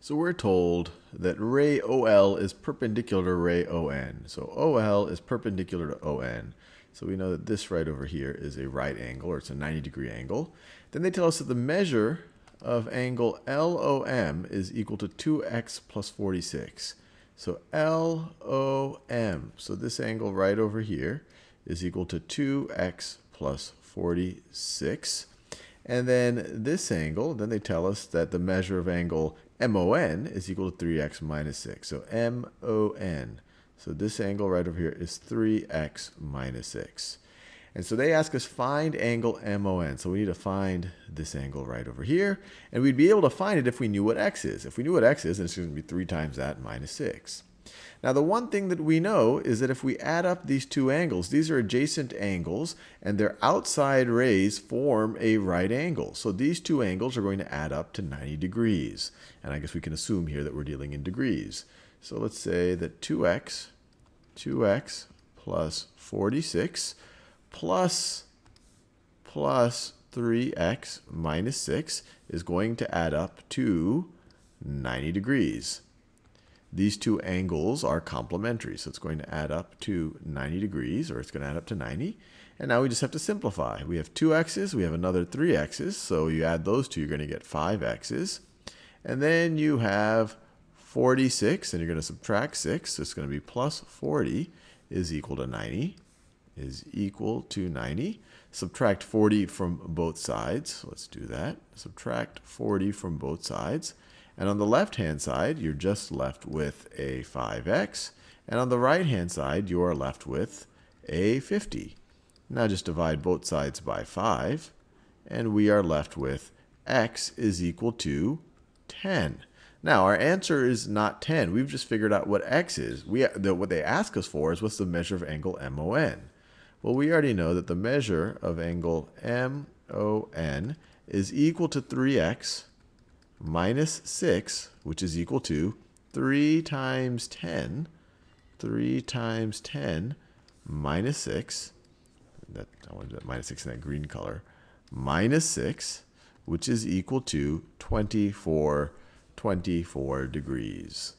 So we're told that ray OL is perpendicular to ray ON. So OL is perpendicular to ON. So we know that this right over here is a right angle, or it's a 90 degree angle. Then they tell us that the measure of angle LOM is equal to 2x plus 46. So LOM, so this angle right over here, is equal to 2x plus 46. And then this angle, then they tell us that the measure of angle MON is equal to 3x minus 6. So MON. So this angle right over here is 3x minus 6. And so they ask us find angle MON. So we need to find this angle right over here. And we'd be able to find it if we knew what x is. If we knew what x is, then it's going to be 3 times that minus 6. Now the one thing that we know is that if we add up these two angles, these are adjacent angles, and their outside rays form a right angle. So these two angles are going to add up to 90 degrees. And I guess we can assume here that we're dealing in degrees. So let's say that 2x, 2x plus 46 plus, plus 3x minus 6 is going to add up to 90 degrees. These two angles are complementary, so it's going to add up to 90 degrees, or it's going to add up to 90. And now we just have to simplify. We have two x's, we have another three x's, so you add those two, you're going to get five x's. And then you have 46, and you're going to subtract 6, so it's going to be plus 40 is equal to 90, is equal to 90. Subtract 40 from both sides, let's do that. Subtract 40 from both sides. And on the left-hand side, you're just left with a 5x. And on the right-hand side, you are left with a 50. Now just divide both sides by 5, and we are left with x is equal to 10. Now, our answer is not 10. We've just figured out what x is. We, the, what they ask us for is what's the measure of angle MON. Well, we already know that the measure of angle MON is equal to 3x minus 6, which is equal to 3 times 10. 3 times 10 minus 6. That, I want to do that minus 6 in that green color. Minus 6, which is equal to 24, 24 degrees.